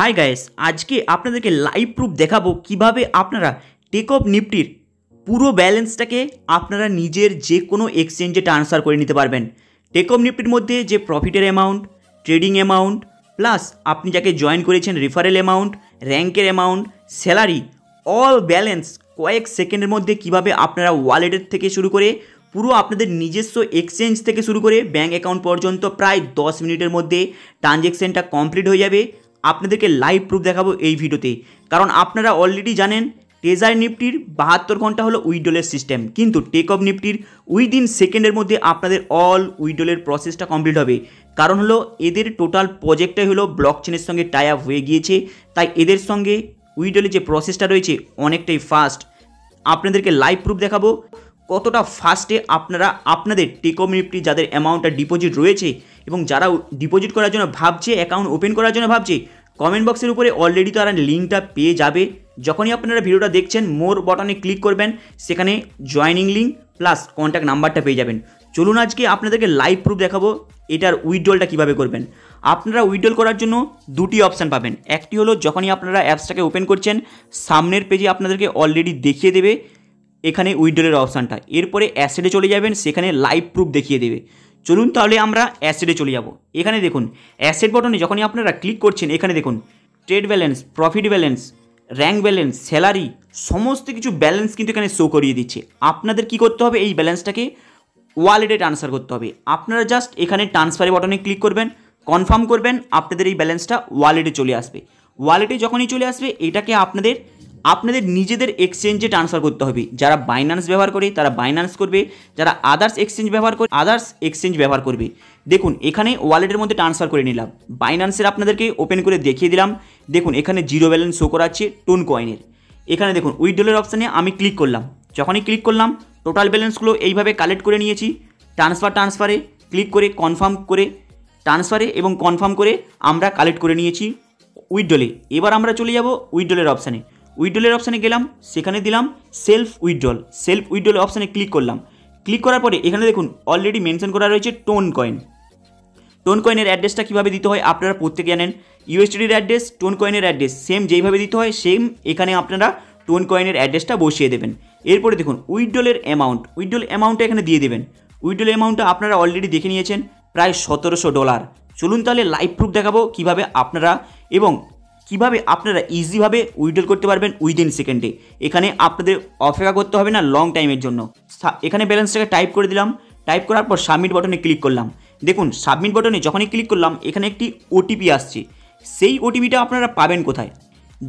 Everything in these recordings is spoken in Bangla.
হাই গাইস আজকে আপনাদেরকে লাইভ প্রুফ দেখাবো কিভাবে আপনারা টেক অফ নিফটির পুরো ব্যালেন্সটাকে আপনারা নিজের যে কোনো এক্সচেঞ্জে ট্রান্সফার করে নিতে পারবেন টেক অফ নিফটির মধ্যে যে প্রফিটের অ্যামাউন্ট ট্রেডিং অ্যামাউন্ট প্লাস আপনি যাকে জয়েন করেছেন রেফারেল অ্যামাউন্ট র্যাঙ্কের অ্যামাউন্ট স্যালারি অল ব্যালেন্স কয়েক সেকেন্ডের মধ্যে কিভাবে আপনারা ওয়ালেটের থেকে শুরু করে পুরো আপনাদের নিজস্ব এক্সচেঞ্জ থেকে শুরু করে ব্যাঙ্ক অ্যাকাউন্ট পর্যন্ত প্রায় দশ মিনিটের মধ্যে ট্রানজ্যাকশানটা কমপ্লিট হয়ে যাবে আপনাদেরকে লাইভ প্রুফ দেখাবো এই ভিডিওতে কারণ আপনারা অলরেডি জানেন টেজার নিফটির বাহাত্তর ঘন্টা হলো উইডলের সিস্টেম কিন্তু টেক অফ নিফটির উইদিন সেকেন্ডের মধ্যে আপনাদের অল উইডলের প্রসেসটা কমপ্লিট হবে কারণ হলো এদের টোটাল প্রজেক্টটাই হলো ব্লক চেনের সঙ্গে টাই আপ হয়ে গিয়েছে তাই এদের সঙ্গে উইডলের যে প্রসেসটা রয়েছে অনেকটাই ফাস্ট আপনাদেরকে লাইভ প্রুফ দেখাবো কতটা ফাস্টে আপনারা আপনাদের টেকো নিফটি যাদের অ্যামাউন্টটা ডিপোজিট রয়েছে এবং যারা ডিপোজিট করার জন্য ভাবছে অ্যাকাউন্ট ওপেন করার জন্য ভাবছে কমেন্ট বক্সের উপরে অলরেডি তারা লিঙ্কটা পেয়ে যাবে যখনই আপনারা ভিডিওটা দেখছেন মোর বটনে ক্লিক করবেন সেখানে জয়নিং লিঙ্ক প্লাস কন্ট্যাক্ট নাম্বারটা পেয়ে যাবেন চলুন আজকে আপনাদেরকে লাইভ প্রুফ দেখাবো এটার উইথড্রলটা কিভাবে করবেন আপনারা উইথড্রল করার জন্য দুটি অপশান পাবেন একটি হলো যখনই আপনারা অ্যাপসটাকে ওপেন করছেন সামনের পেজে আপনাদেরকে অলরেডি দেখিয়ে দেবে এখানে উইড্রলের অপশানটা এরপরে অ্যাসেডে চলে যাবেন সেখানে লাইভ প্রুফ দেখিয়ে দেবে চলুন তাহলে আমরা অ্যাসেডে চলে যাব এখানে দেখুন অ্যাসেড বটনে যখনই আপনারা ক্লিক করছেন এখানে দেখুন trade balance profit balance rank balance salary সমস্ত কিছু ব্যালেন্স কিন্তু এখানে শো করিয়ে দিচ্ছে আপনাদের কি করতে হবে এই ব্যালেন্সটাকে ওয়ালেটে ট্রান্সফার করতে হবে আপনারা জাস্ট এখানে ট্রান্সফারে বটনে ক্লিক করবেন কনফার্ম করবেন আপনাদের এই ব্যালেন্সটা ওয়ালেটে চলে আসবে ওয়ালেটে যখনই চলে আসবে এটাকে আপনাদের আপনাদের নিজেদের এক্সচেঞ্জে ট্রান্সফার করতে হবে যারা বাইন্যান্স ব্যবহার করে তারা বাইন্যান্স করবে যারা আদার্স এক্সচেঞ্জ ব্যবহার করে আদার্স এক্সচেঞ্জ ব্যবহার করবে দেখুন এখানে ওয়ালেটের মধ্যে ট্রান্সফার করে নিলাম বাইন্যান্সের আপনাদেরকে ওপেন করে দেখিয়ে দিলাম দেখুন এখানে জিরো ব্যালেন্স শো করা আছে টোন কয়েনের এখানে দেখুন উইথড্রলের অপশানে আমি ক্লিক করলাম যখনই ক্লিক করলাম টোটাল ব্যালেন্সগুলো এইভাবে কালেক্ট করে নিয়েছি ট্রান্সফার ট্রান্সফারে ক্লিক করে কনফার্ম করে ট্রান্সফারে এবং কনফার্ম করে আমরা কালেক্ট করে নিয়েছি উইথড্রলে এবার আমরা চলে যাব উইথড্রলের অপশানে উইড্রলের অপশানে গেলাম সেখানে দিলাম সেলফ উইড্রল সেলফ উইড্রল অপশানে ক্লিক করলাম ক্লিক করার পরে এখানে দেখুন অলরেডি মেনশন করা রয়েছে টোন কয়েন টোন কয়েনের অ্যাড্রেসটা কীভাবে দিতে হয় আপনারা প্রত্যেকে জানেন ইউএসডির অ্যাড্রেস টোন কয়েনের অ্যাড্রেস সেম যেইভাবে দিতে হয় সেম এখানে আপনারা টোন কয়েনের অ্যাড্রেসটা বসিয়ে দেবেন এরপরে দেখুন উইড্রলের অ্যামাউন্ট উইড্রল অ্যামাউন্টটা এখানে দিয়ে দেবেন উইড্রল অ্যামাউন্টটা আপনারা অলরেডি দেখে নিয়েছেন প্রায় সতেরোশো ডলার চলুন তাহলে লাইভ প্রুফ দেখাবো কিভাবে আপনারা এবং কিভাবে আপনারা ইজিভাবে উইড্রল করতে পারবেন উইদিন সেকেন্ডে এখানে আপনাদের অপেক্ষা করতে হবে না লং টাইমের জন্য এখানে ব্যালেন্সটাকে টাইপ করে দিলাম টাইপ করার পর সাবমিট বটনে ক্লিক করলাম দেখুন সাবমিট বটনে যখনই ক্লিক করলাম এখানে একটি ওটিপি আসছে সেই ওটিপিটা আপনারা পাবেন কোথায়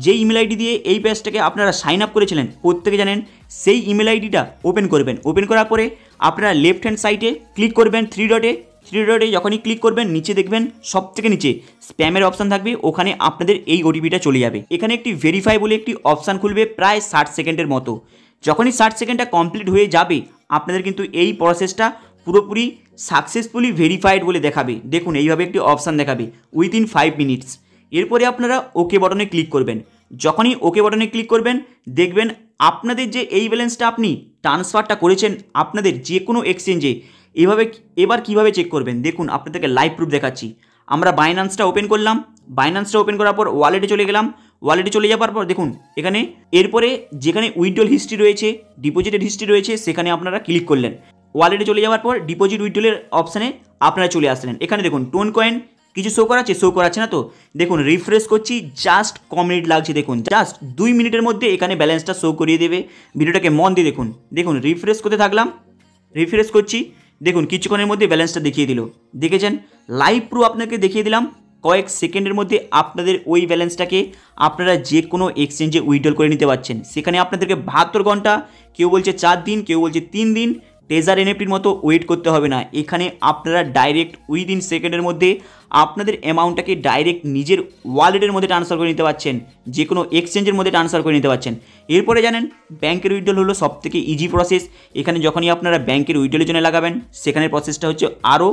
যে ইমেল আইডি দিয়ে এই পেজটাকে আপনারা সাইন আপ করেছিলেন প্রত্যেকে জানেন সেই ইমেল আইডিটা ওপেন করবেন ওপেন করার পরে আপনারা লেফট হ্যান্ড সাইডে ক্লিক করবেন থ্রি ডটে থ্রি ডটে যখনই ক্লিক করবেন নিচে দেখবেন সব থেকে নিচে স্প্যামের অপশান থাকবে ওখানে আপনাদের এই ওটিপিটা চলে যাবে এখানে একটি ভেরিফাই বলে একটি অপশান খুলবে প্রায় ষাট সেকেন্ডের মতো যখনই ষাট সেকেন্ডটা কমপ্লিট হয়ে যাবে আপনাদের কিন্তু এই প্রসেসটা পুরোপুরি সাকসেসফুলি ভেরিফাইড বলে দেখাবে দেখুন এইভাবে একটি অপশান দেখাবে উইদিন ফাইভ মিনিটস এরপরে আপনারা ওকে বটনে ক্লিক করবেন যখনই ওকে বটনে ক্লিক করবেন দেখবেন আপনাদের যে এই ব্যালেন্সটা আপনি ট্রান্সফারটা করেছেন আপনাদের যে কোনো এক্সচেঞ্জে এভাবে এবার কিভাবে চেক করবেন দেখুন আপনাদেরকে লাইভ প্রুফ দেখাচ্ছি আমরা বাইন্যান্সটা ওপেন করলাম বাইন্যান্সটা ওপেন করার পর ওয়ালেটে চলে গেলাম ওয়ালেটে চলে যাওয়ার পর দেখুন এখানে এরপরে যেখানে উইড্রল হিস্ট্রি রয়েছে ডিপোজিটের হিস্ট্রি রয়েছে সেখানে আপনারা ক্লিক করলেন ওয়ালেটে চলে যাওয়ার পর ডিপোজিট উইড্রলের অপশানে আপনারা চলে আসলেন এখানে দেখুন টোন কয়েন কিছু শো করাচ্ছে শো করাচ্ছে না তো দেখুন রিফ্রেশ করছি জাস্ট ক মিনিট লাগছে দেখুন জাস্ট দুই মিনিটের মধ্যে এখানে ব্যালেন্সটা শো করিয়ে দেবে ভিডিওটাকে মন দিয়ে দেখুন দেখুন রিফ্রেশ করতে থাকলাম রিফ্রেশ করছি দেখুন কিছুক্ষণের মধ্যে ব্যালেন্সটা দেখিয়ে দিল দেখেছেন লাইভ প্রো আপনাকে দেখিয়ে দিলাম কয়েক সেকেন্ডের মধ্যে আপনাদের ওই ব্যালেন্সটাকে আপনারা যে কোনো এক্সচেঞ্জে উইড্রল করে নিতে পারছেন সেখানে আপনাদেরকে বাহাত্তর ঘন্টা কেউ বলছে চার দিন কেউ বলছে তিন দিন এন এনএফটির মতো ওয়েট করতে হবে না এখানে আপনারা ডাইরেক্ট উইদিন সেকেন্ডের মধ্যে আপনাদের অ্যামাউন্টটাকে ডাইরেক্ট নিজের ওয়ালেটের মধ্যে ট্রান্সফার করে নিতে পারছেন যে কোনো এক্সচেঞ্জের মধ্যে ট্রান্সফার করে নিতে পারছেন এরপরে জানেন ব্যাংকের উইড্রল হলো সব থেকে ইজি প্রসেস এখানে যখনই আপনারা ব্যাংকের উইড্রলের জন্য লাগাবেন সেখানের প্রসেসটা হচ্ছে আরও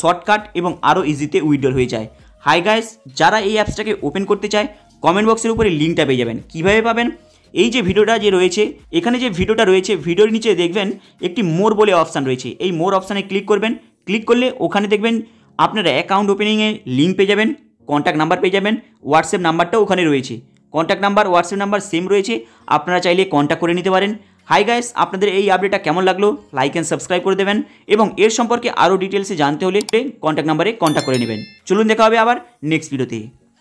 শর্টকাট এবং আরও ইজিতে উইড্রল হয়ে যায় হাই গাইস যারা এই অ্যাপসটাকে ওপেন করতে চায় কমেন্ট বক্সের উপরে লিঙ্কটা পেয়ে যাবেন কীভাবে পাবেন এই যে ভিডিওটা যে রয়েছে এখানে যে ভিডিওটা রয়েছে ভিডিওর নিচে দেখবেন একটি মোর বলে অপশান রয়েছে এই মোর অপশানে ক্লিক করবেন ক্লিক করলে ওখানে দেখবেন আপনারা অ্যাকাউন্ট ওপেনিংয়ে লিঙ্ক পেয়ে যাবেন কন্ট্যাক্ট নাম্বার পেয়ে যাবেন হোয়াটসঅ্যাপ নাম্বারটাও ওখানে রয়েছে contact number WhatsApp number same রয়েছে আপনারা চাইলে কন্ট্যাক্ট করে নিতে পারেন হাই গাইস আপনাদের এই আপডেটটা কেমন লাগলো লাইক অ্যান্ড সাবস্ক্রাইব করে দেবেন এবং এর সম্পর্কে আরও ডিটেলসে জানতে হলে কন্ট্যাক্ট নাম্বারে কন্ট্যাক্ট করে নেবেন চলুন দেখা হবে আবার নেক্সট ভিডিওতে